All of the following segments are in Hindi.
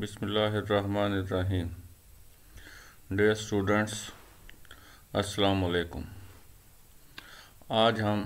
बिसमीम डेयर स्टूडेंट्स अस्सलाम आज हम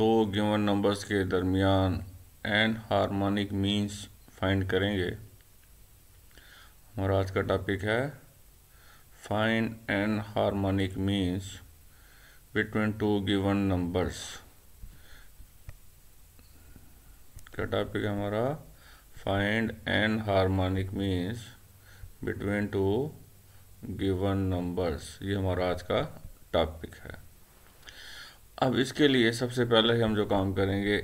दो गिवन नंबर्स के दरमियान एन हार्मोनिक मीन्स फाइंड करेंगे हमारा आज का टॉपिक है find an harmonic means between two given numbers क्या टॉपिक है हमारा find n harmonic means between two given numbers ये हमारा आज का टॉपिक है अब इसके लिए सबसे पहले हम जो काम करेंगे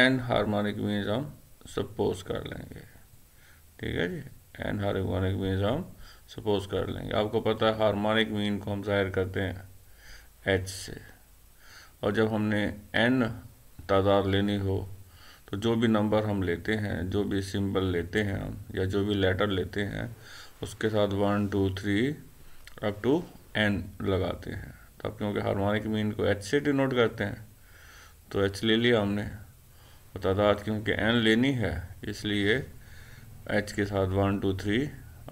n हार्मोनिक मीन्स हम सपोज कर लेंगे ठीक है जी n हार्मोनिक मीन्स हम सपोज कर लेंगे आपको पता है हारमोनिक मीन को हम जाहिर करते हैं h से और जब हमने n तादाद लेनी हो तो जो भी नंबर हम लेते हैं जो भी सिंबल लेते हैं हम या जो भी लेटर लेते हैं उसके साथ one two three up to n लगाते हैं तो आप क्योंकि हारमोनिक मीन को एच से डिनोट करते हैं तो एच ले लिया हमने और तादाद क्योंकि एन लेनी है इसलिए एच के साथ one two three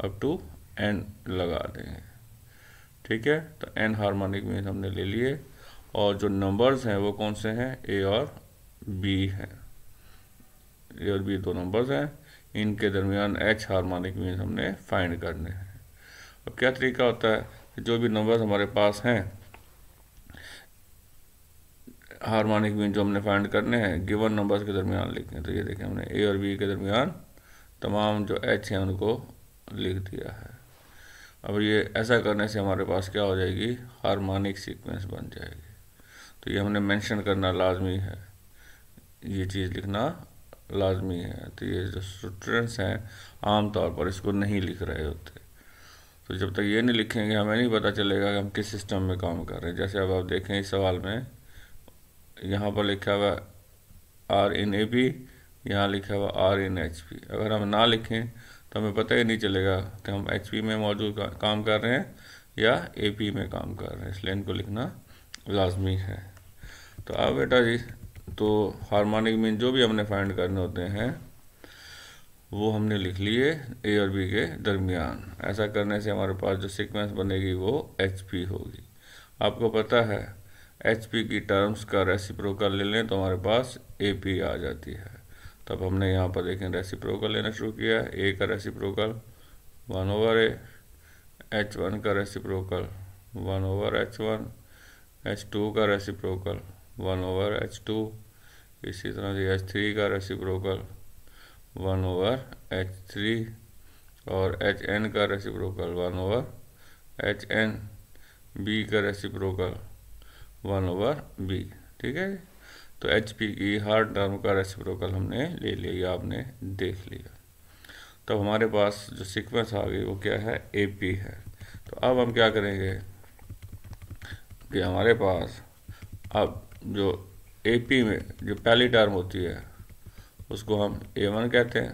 up to n लगा देंगे ठीक है तो एन हारमोनिक मीन हमने ले लिए और जो नंबर्स हैं वो कौन से हैं ए और बी हैं ए और बी दो नंबर्स हैं इनके दरमियान एच हारमोनिक मीन हमने फाइंड करने हैं अब क्या तरीका होता है जो भी नंबर्स हमारे पास हैं हारमोनिक मीन जो हमने फाइंड करने हैं गिवन नंबर्स के दरमियान हैं तो ये देखें हमने ए और बी के दरमियान तमाम जो एच हैं उनको लिख दिया है अब ये ऐसा करने से हमारे पास क्या हो जाएगी हारमोनिक सीक्वेंस बन जाएगी तो ये हमने मेंशन करना लाजमी है ये चीज़ लिखना लाजमी है तो ये जो स्टूडेंट्स हैं आमतौर पर इसको नहीं लिख रहे होते तो जब तक ये नहीं लिखेंगे हमें नहीं पता चलेगा कि हम किस सिस्टम में काम कर रहे हैं जैसे अब आप देखें इस सवाल में यहाँ पर लिखा हुआ आर इन ए पी यहाँ लिखा हुआ आर इन एच पी अगर हम ना लिखें तो हमें पता ही नहीं चलेगा कि हम एच पी में मौजूद का, काम कर रहे हैं या ए पी में काम कर रहे हैं इसलिए इनको लिखना लाजमी है तो अब बेटा जी तो हार्मोनिक मीन जो भी हमने फाइंड करने होते हैं वो हमने लिख लिए ए और बी के दरमियान ऐसा करने से हमारे पास जो सीक्वेंस बनेगी वो एच पी होगी आपको पता है एच पी की टर्म्स का रेसिप्रोकल ले लें तो हमारे पास ए पी आ जाती है तब हमने यहाँ पर देखें रेसिप्रोकल लेना शुरू किया ए का reciprocal one over A H one का reciprocal one over H one H two का reciprocal one over H two इसी तरह से एच थ्री का reciprocal one over H three और एच एन का reciprocal one over H n B का रेसिप्रोकल वन ओवर बी ठीक है तो एच पी की हर टर्म का रेसिप्रोकल हमने ले लिया या आपने देख लिया तो हमारे पास जो सीक्वेंस आ गई वो क्या है ए पी है तो अब हम क्या करेंगे कि हमारे पास अब जो ए पी में जो पहली टर्म होती है उसको हम ए वन कहते हैं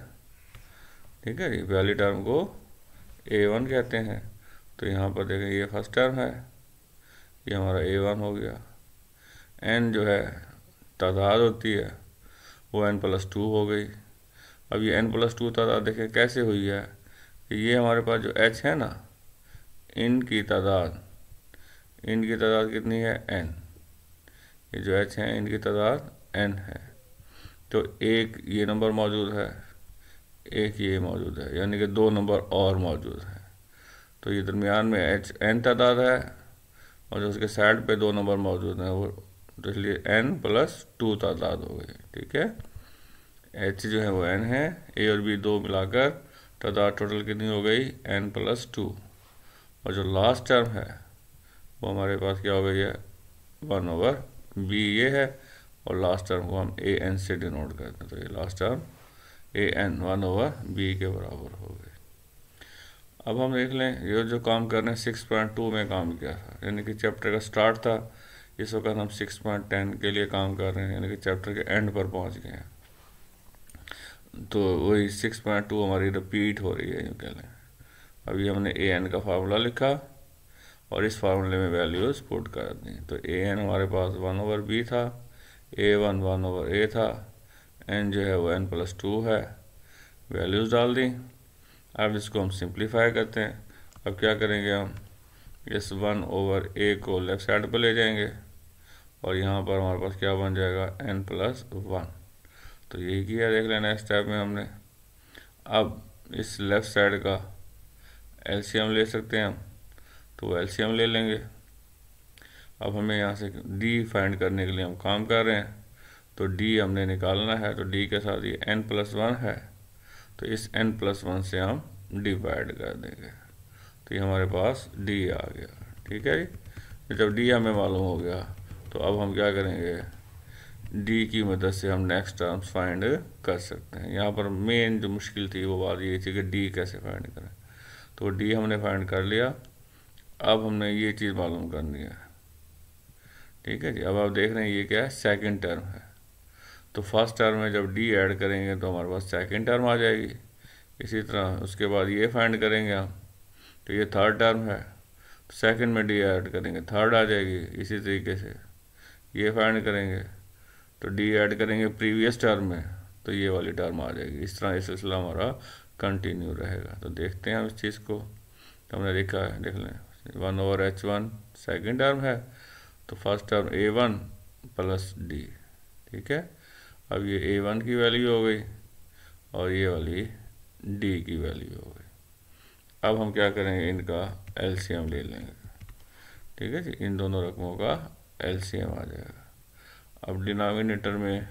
ठीक है जी पहली टर्म को ए वन कहते हैं तो यहाँ पर देखें ये फर्स्ट टर्म है ये हमारा ए वन हो गया एन जो है तादाद होती है वो एन प्लस टू हो गई अब ये एन प्लस टू तादाद देखें कैसे हुई है कि ये हमारे पास जो एच है ना इनकी तादाद इनकी तादाद कितनी है एन ये जो एच हैं इनकी तादाद एन है तो एक ये नंबर मौजूद है एक ये मौजूद है यानी कि दो नंबर और मौजूद हैं तो ये दरमियान में एच एन तादाद है और जो उसके साइड पे दो नंबर मौजूद हैं वो तो इसलिए एन प्लस टू तादाद हो गई ठीक है एच जो है वो एन है ए और बी दो मिलाकर तादाद टोटल कितनी हो गई एन प्लस टू और जो लास्ट टर्म है वो हमारे पास क्या हो गई है वन ओवर बी ये है और लास्ट टर्म को हम ए एन से डिनोट करते हैं तो ये last term A n one over B के बराबर हो गए अब हम देख लें ये जो काम कर रहे हैं सिक्स पॉइंट टू में काम किया था यानी कि चैप्टर का स्टार्ट था इस वक्त हम सिक्स पॉइंट टेन के लिए काम कर रहे हैं यानी कि चैप्टर के एंड पर पहुंच गए हैं तो वही सिक्स पॉइंट टू हमारी रिपीट हो रही है यूँ कह लें अभी हमने ए एन का फार्मूला लिखा और इस फार्मूले में वैल्यूज़ पुट कर दें तो ए एन हमारे पास वन ओवर बी था A one one over A था एन जो है वो एन प्लस टू है वैल्यूज़ डाल दी अब इसको हम सिंप्लीफाई करते हैं अब क्या करेंगे हम इस वन ओवर ए को लेफ्ट साइड पर ले जाएंगे और यहाँ पर हमारे पास क्या बन जाएगा एन प्लस वन तो यही किया देख लेना इस टाइप में हमने अब इस लेफ़्ट साइड का एलसीएम ले सकते हैं हम तो एलसीएम ले लेंगे अब हमें यहाँ से डी फाइंड करने के लिए हम काम कर रहे हैं तो डी हमने निकालना है तो डी के साथ ये एन प्लस वन है तो इस एन प्लस वन से हम डिवाइड कर देंगे तो ये हमारे पास डी आ गया ठीक है तो जब डी हमें मालूम हो गया तो अब हम क्या करेंगे डी की मदद से हम नेक्स्ट टर्म्स फाइंड कर सकते हैं यहाँ पर मेन जो मुश्किल थी वो बात ये थी कि डी कैसे फाइंड करें तो डी हमने फाइंड कर लिया अब हमने ये चीज़ मालूम करनी है ठीक है जी अब आप देख रहे हैं ये क्या है सेकेंड टर्म है तो फर्स्ट टर्म में जब डी ऐड करेंगे तो हमारे पास सेकेंड टर्म आ जाएगी इसी तरह उसके बाद ये फाइंड करेंगे हम तो ये थर्ड टर्म है तो सेकेंड में डी ऐड करेंगे थर्ड आ जाएगी इसी तरीके से ये फाइंड करेंगे तो डी ऐड करेंगे प्रीवियस टर्म में तो ये वाली टर्म आ जाएगी इस तरह ये सिलसिला हमारा कंटिन्यू रहेगा तो देखते हैं हम इस चीज़ को तो हमने देखा है देख लें one over H one second term है तो first term A one plus D ठीक है अब ये ए वन की वैल्यू हो गई और ये वाली डी की वैल्यू हो गई अब हम क्या करेंगे इनका एलसीएम ले लेंगे ठीक है जी इन दोनों रकमों का एलसीएम आ जाएगा अब डिनोमिनेटर में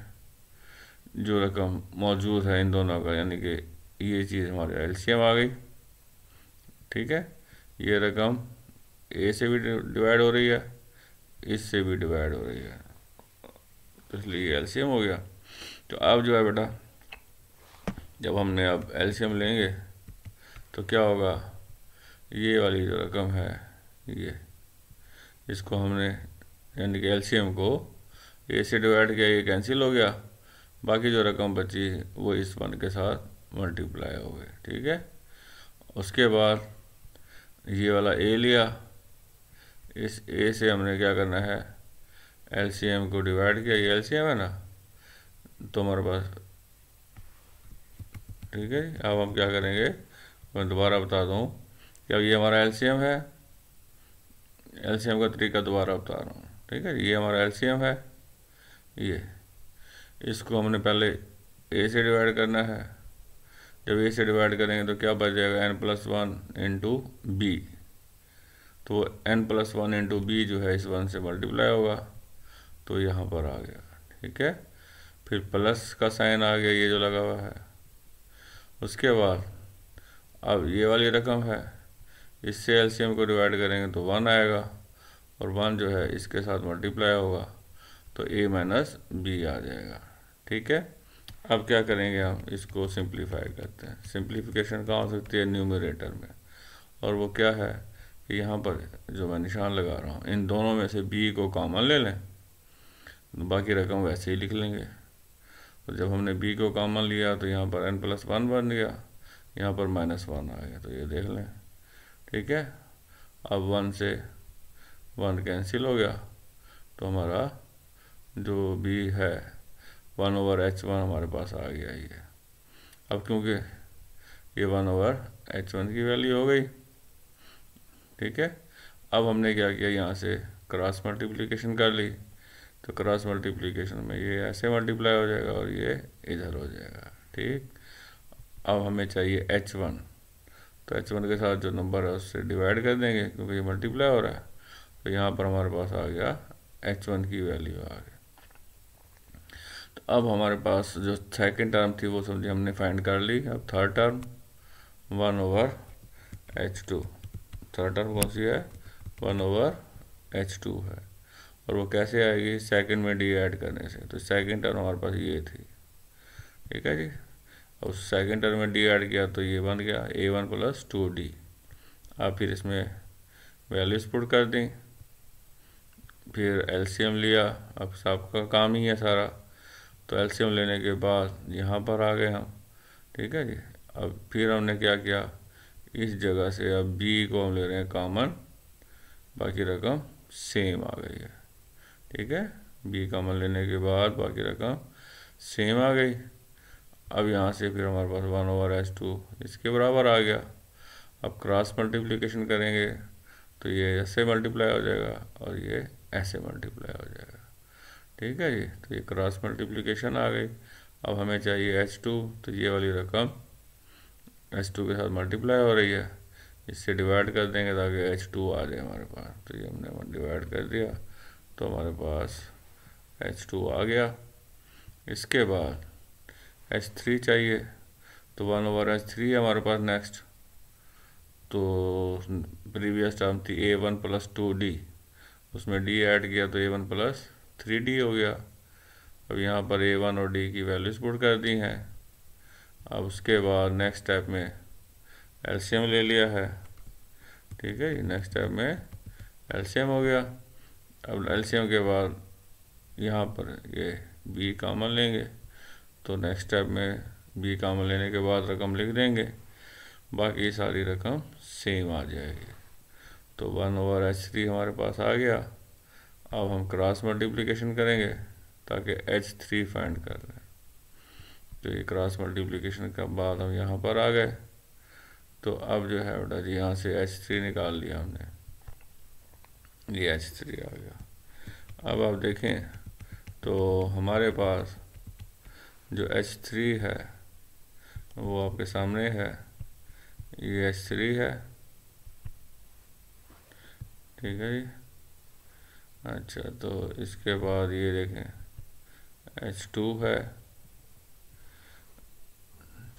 जो रकम मौजूद है इन दोनों का यानी कि ये चीज़ हमारे एलसीएम आ गई ठीक है ये रकम ए से भी डिवाइड हो रही है इससे भी डिवाइड हो रही है तो इसलिए एलसीएम हो गया तो अब जो है बेटा जब हमने अब एलसीएम लेंगे तो क्या होगा ये वाली जो रकम है ये इसको हमने यानी कि एलसीएम को ए से डिवाइड किया ये कैंसिल हो गया बाकी जो रकम बची वो इस वन के साथ मल्टीप्लाई हो गए ठीक है उसके बाद ये वाला ए लिया इस ए से हमने क्या करना है एलसीएम को डिवाइड किया ये एलसीएम है ना तो हमारे पास ठीक है अब हम क्या करेंगे मैं दोबारा बता दूँ कि अब ये हमारा एलसीएम है एल का तरीका दोबारा बता रहा हूँ ठीक है ये हमारा एलसीएम है ये इसको हमने पहले ए से डिवाइड करना है जब ए से डिवाइड करेंगे तो क्या बच जाएगा n plus one into B तो n plus one into B जो है इस वन से मल्टीप्लाई होगा तो यहाँ पर आ गया ठीक है फिर प्लस का साइन आ गया ये जो लगा हुआ है उसके बाद अब ये वाली रकम है इससे एलसीएम को डिवाइड करेंगे तो वन आएगा और वन जो है इसके साथ मल्टीप्लाई होगा तो ए माइनस बी आ जाएगा ठीक है अब क्या करेंगे हम इसको सिंप्लीफाई करते हैं सिंप्लीफिकेशन कहाँ हो सकती है न्यूमिनेटर में और वो क्या है यहाँ पर जो मैं निशान लगा रहा हूँ इन दोनों में से बी को कॉमन ले लें तो बाकी रकम वैसे ही लिख लेंगे तो जब हमने बी को कॉमन लिया तो यहाँ पर एन प्लस वन बन गया यहाँ पर माइनस वन आ गया तो ये देख लें ठीक है अब वन से वन कैंसिल हो गया तो हमारा जो बी है वन ओवर एच वन हमारे पास आ गया ये अब क्योंकि ये वन ओवर एच वन की वैल्यू हो गई ठीक है अब हमने क्या किया यहाँ से क्रॉस मल्टीप्लीकेशन कर ली तो क्रॉस मल्टीप्लीकेशन में ये ऐसे मल्टीप्लाई हो जाएगा और ये इधर हो जाएगा ठीक अब हमें चाहिए एच वन तो एच वन के साथ जो नंबर है उससे डिवाइड कर देंगे क्योंकि ये मल्टीप्लाई हो रहा है तो यहाँ पर हमारे पास आ गया एच वन की वैल्यू आ गई तो अब हमारे पास जो सेकेंड टर्म थी वो समझिए हमने फाइंड कर ली अब third term one over H two third term कौन सी है वन ओवर एच टू है और वो कैसे आएगी सेकंड में डी ऐड करने से तो सेकंड टर्म हमारे पास ये थी ठीक है जी अब सेकंड टर्म में डी ऐड किया तो ये बन गया A one plus two D आप फिर इसमें वैल्यूज पुट कर दी फिर एलसीएम लिया अब सबका काम ही है सारा तो एलसीएम लेने के बाद यहाँ पर आ गए हम ठीक है जी अब फिर हमने क्या किया इस जगह से अब बी को हम ले रहे हैं कामन बाकी रकम सेम आ गई है ठीक है बी कामन लेने के बाद बाकी रकम सेम आ गई अब यहाँ से फिर हमारे पास वन ओवर एस टू इसके बराबर आ गया अब क्रॉस मल्टीप्लिकेशन करेंगे तो ये ऐसे मल्टीप्लाई हो जाएगा और ये ऐसे मल्टीप्लाई हो जाएगा ठीक है जी तो ये क्रॉस मल्टीप्लिकेशन आ गई अब हमें चाहिए एच टू तो ये वाली रकम एच टू के साथ मल्टीप्लाई हो रही है इससे डिवाइड कर देंगे ताकि एच टू आ जाए हमारे पास तो ये हमने डिवाइड कर दिया तो हमारे पास एच टू आ गया इसके बाद एच थ्री चाहिए तो वन ओवर एच थ्री हमारे पास नेक्स्ट तो प्रीवियस टर्म थी A one plus two D उसमें डी ऐड किया तो A one plus three D हो गया अब यहाँ पर ए वन और डी की वैल्यूज पुट कर दी हैं अब उसके बाद नेक्स्ट स्टेप में एलसीएम ले लिया है ठीक है जी नेक्स्ट स्टेप में एलसीएम हो गया अब एलसीएम के बाद यहाँ पर ये बी कामन लेंगे तो नेक्स्ट स्टेप में बी कामन लेने के बाद रकम लिख देंगे बाकी सारी रकम सेम आ जाएगी तो वन ओवर एच थ्री हमारे पास आ गया अब हम क्रॉस मल्टीप्लिकेशन करेंगे ताकि एच थ्री फाइंड कर लें तो ये क्रॉस मल्टीप्लिकेशन के बाद हम यहाँ पर आ गए तो अब जो है बेटा जी यहाँ से एच थ्री निकाल लिया हमने ये एच थ्री आ गया अब आप देखें तो हमारे पास जो एच थ्री है वो आपके सामने है ये एच थ्री है ठीक है जी अच्छा तो इसके बाद ये देखें एच टू है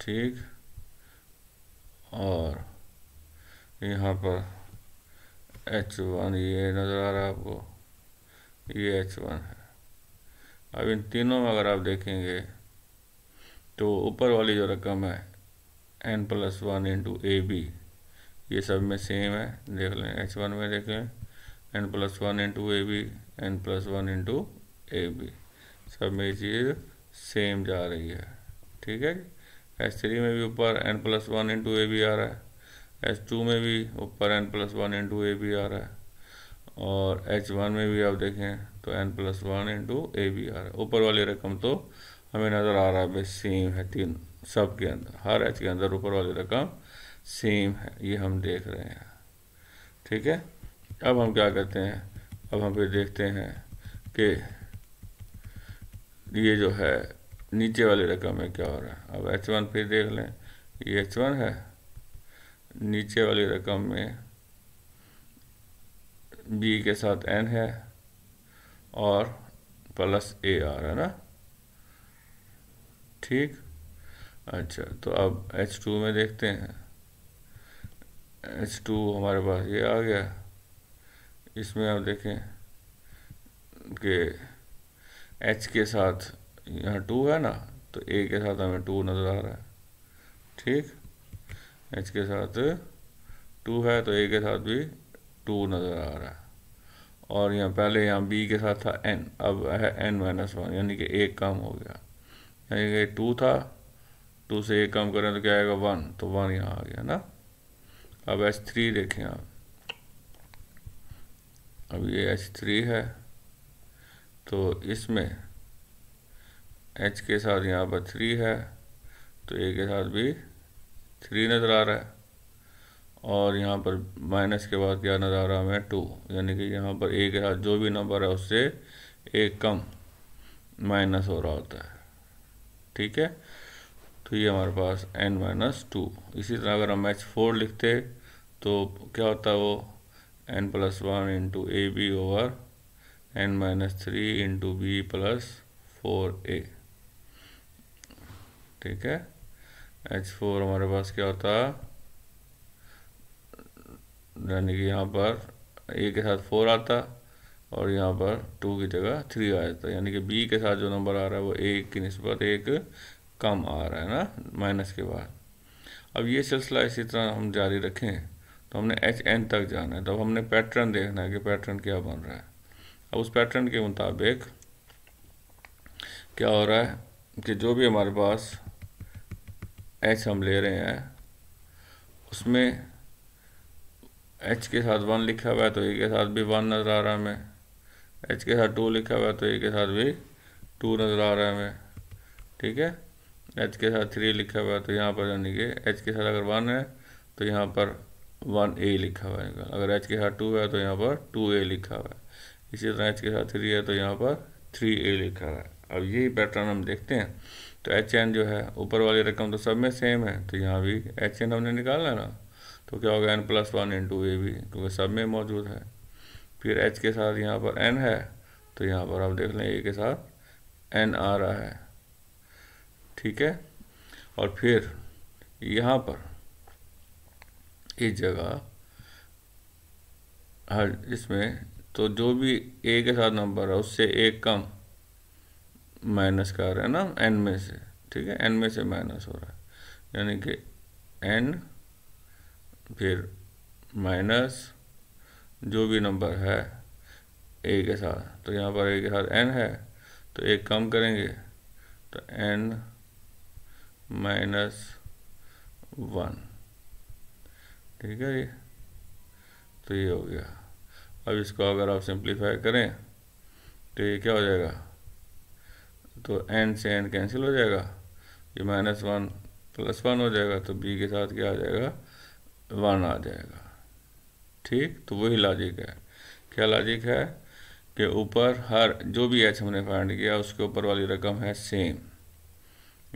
ठीक और यहाँ पर एच वन ये नज़र आ रहा है आपको ये एच वन है अब इन तीनों में अगर आप देखेंगे तो ऊपर वाली जो रकम है n plus one into A B ये सब में सेम है देख लें एच वन में देख लें n plus one into A B n plus one into A B सब में ये चीज़ सेम जा रही है ठीक है जी एच थ्री में भी ऊपर n plus one into A B आ रहा है एच टू में भी ऊपर n plus one into A B आ रहा है और एच वन में भी आप देखें तो n plus one into A B आ रहा है ऊपर वाली रकम तो हमें नज़र आ रहा है भाई सेम है तीन सब के अंदर हर एच के अंदर ऊपर वाली रकम सेम है ये हम देख रहे हैं ठीक है अब हम क्या करते हैं अब हम फिर देखते हैं कि ये जो है नीचे वाली रकम में क्या हो रहा है अब एच वन फिर देख लें ये एच वन है नीचे वाली रकम में बी के साथ एन है और प्लस ए आ रहा है ना ठीक अच्छा तो अब एच टू में देखते हैं एच टू हमारे पास ये आ गया इसमें आप देखें कि एच के साथ यहाँ टू है ना तो ए के साथ हमें टू नज़र आ रहा है ठीक एच के साथ टू है तो ए के साथ भी टू नज़र आ रहा है और यहाँ पहले यहाँ बी के साथ था एन अब है एन माइनस वन यानी कि एक कम हो गया यानी कि टू था टू से एक कम करें तो क्या आएगा वन तो वन यहाँ आ गया ना अब एच थ्री देखें आप अब ये एच थ्री है तो इसमें एच के साथ यहाँ पर थ्री है तो ए के साथ भी थ्री नज़र आ रहा है और यहाँ पर माइनस के बाद क्या नज़र आ रहा है हमें टू यानी कि यहाँ पर ए के साथ जो भी नंबर है उससे एक कम माइनस हो रहा होता है ठीक है तो ये हमारे पास एन माइनस टू इसी तरह अगर हम एच फोर लिखते तो क्या होता है वो n plus one into A B over n minus three into B plus four A ठीक है एच फोर हमारे पास क्या होता है यानी कि यहाँ पर ए के साथ फोर आता और यहाँ पर टू की जगह थ्री आ जाता है यानी कि बी के साथ जो नंबर आ रहा है वो एक की नस्बत एक कम आ रहा है ना माइनस के बाद अब ये सिलसिला इसी तरह हम जारी रखें तो हमने एच एन तक जाना है तो हमने पैटर्न देखना है कि पैटर्न क्या बन रहा है अब उस पैटर्न के मुताबिक क्या हो रहा है कि जो भी हमारे पास एच हम ले रहे हैं उसमें एच के साथ वन लिखा हुआ है तो ए के साथ भी वन नज़र आ रहा है हमें एच के साथ टू लिखा हुआ है तो ए के साथ भी टू नज़र आ रहा है हमें ठीक है एच के साथ थ्री लिखा हुआ है तो यहाँ पर यानी कि एच के साथ अगर वन है तो यहाँ पर वन ए लिखा हुआ है अगर एच के साथ टू है तो यहाँ पर टू ए लिखा हुआ है इसी तरह एच के साथ थ्री है तो यहाँ पर थ्री ए लिखा हुआ है अब यही पैटर्न हम देखते हैं तो एच एन जो है ऊपर वाली रकम तो सब में सेम है तो यहाँ भी एच एन हमने निकाला ना तो क्या होगा n plus one into A भी क्योंकि सब में मौजूद है फिर एच के साथ यहाँ पर एन है तो यहाँ पर आप देख लें ए के साथ एन आ रहा है ठीक है और फिर यहाँ पर इस जगह हर हाँ, इसमें तो जो भी ए के साथ नंबर है उससे एक कम माइनस का आ रहा है ना एन में से ठीक है एन में से माइनस हो रहा है यानी कि एन फिर माइनस जो भी नंबर है ए के साथ तो यहाँ पर ए के साथ एन है तो एक कम करेंगे तो एन माइनस वन ठीक है ये तो ये हो गया अब इसको अगर आप सिंप्लीफाई करें तो ये क्या हो जाएगा तो एन से एन कैंसिल हो जाएगा ये माइनस वन प्लस वन हो जाएगा तो बी के साथ क्या आ जाएगा वन आ जाएगा ठीक तो वही लॉजिक है क्या लॉजिक है कि ऊपर हर जो भी एच हमने फाइंड किया उसके ऊपर वाली रकम है सेम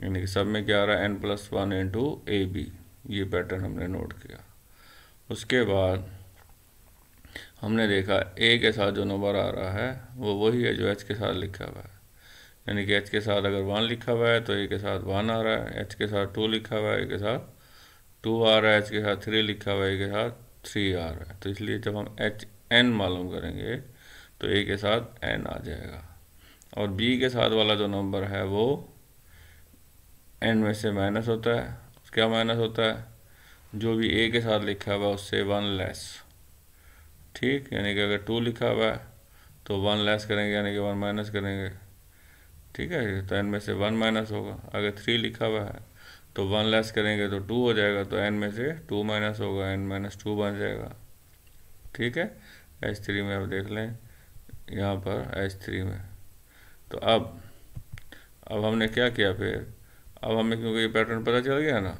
यानी कि सब में क्या आ रहा है n plus one into A B ये पैटर्न हमने नोट किया उसके बाद हमने देखा ए के साथ जो नंबर आ रहा है वो वही है जो एच के साथ लिखा हुआ है यानी कि एच के साथ अगर वन लिखा हुआ है तो ए के साथ वन आ रहा है एच के साथ टू लिखा हुआ है ए के साथ टू आ रहा है एच के साथ थ्री लिखा हुआ है ए के साथ थ्री आ रहा है तो इसलिए जब हम एच एन मालूम करेंगे तो ए के साथ एन आ जाएगा और बी के साथ वाला जो नंबर है वो एन में से माइनस होता है क्या माइनस होता है जो भी ए के साथ लिखा हुआ है उससे वन लेस ठीक यानी कि अगर टू लिखा हुआ है तो वन लेस करेंगे यानी कि वन माइनस करेंगे ठीक है तो एन में से वन माइनस होगा अगर थ्री लिखा हुआ है तो वन लेस करेंगे तो टू हो जाएगा तो एन में से टू माइनस होगा एन माइनस टू बन जाएगा ठीक है एच थ्री में अब देख लें यहाँ पर एच थ्री में तो अब अब हमने क्या किया फिर अब हमें क्योंकि ये पैटर्न पता चल गया ना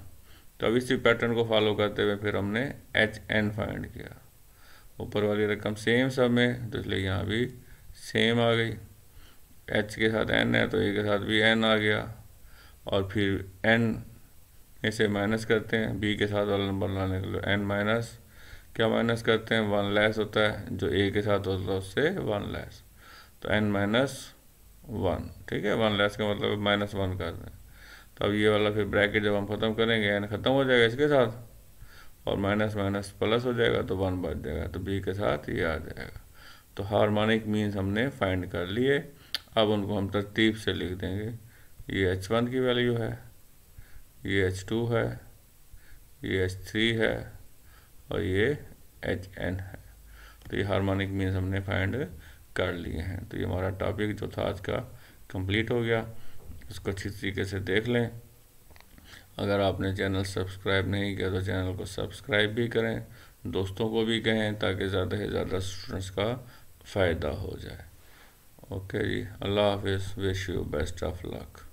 तो अब इसी पैटर्न को फॉलो करते हुए फिर हमने एच एन फाइंड किया ऊपर वाली रकम सेम सब में तो इसलिए यहाँ भी सेम आ गई एच के साथ एन है तो ए के साथ भी एन आ गया और फिर एन इसे माइनस करते हैं बी के साथ वाला नंबर लाने के लिए एन माइनस क्या माइनस करते हैं वन लेस होता है जो ए के साथ होता है उससे वन लेस तो एन माइनस वन ठीक है वन लेस का मतलब माइनस वन कर दें तो अब ये वाला फिर ब्रैकेट जब हम ख़त्म करेंगे एन ख़त्म हो जाएगा इसके साथ और माइनस माइनस प्लस हो जाएगा तो वन बच जाएगा तो बी के साथ ये आ जाएगा तो हारमोनिक मीन्स हमने फाइंड कर लिए अब उनको हम तरतीब से लिख देंगे ये एच वन की वैल्यू है ये एच टू है ये एच थ्री है और ये एच एन है तो ये हार्मोनिक मीन्स हमने फाइंड कर लिए हैं तो ये हमारा टॉपिक जो था आज का कंप्लीट हो गया इसको अच्छी तरीके से देख लें अगर आपने चैनल सब्सक्राइब नहीं किया तो चैनल को सब्सक्राइब भी करें दोस्तों को भी कहें ताकि ज़्यादा से ज़्यादा स्टूडेंट्स का फ़ायदा हो जाए Okay, Allah Hafiz. Wish you best of luck.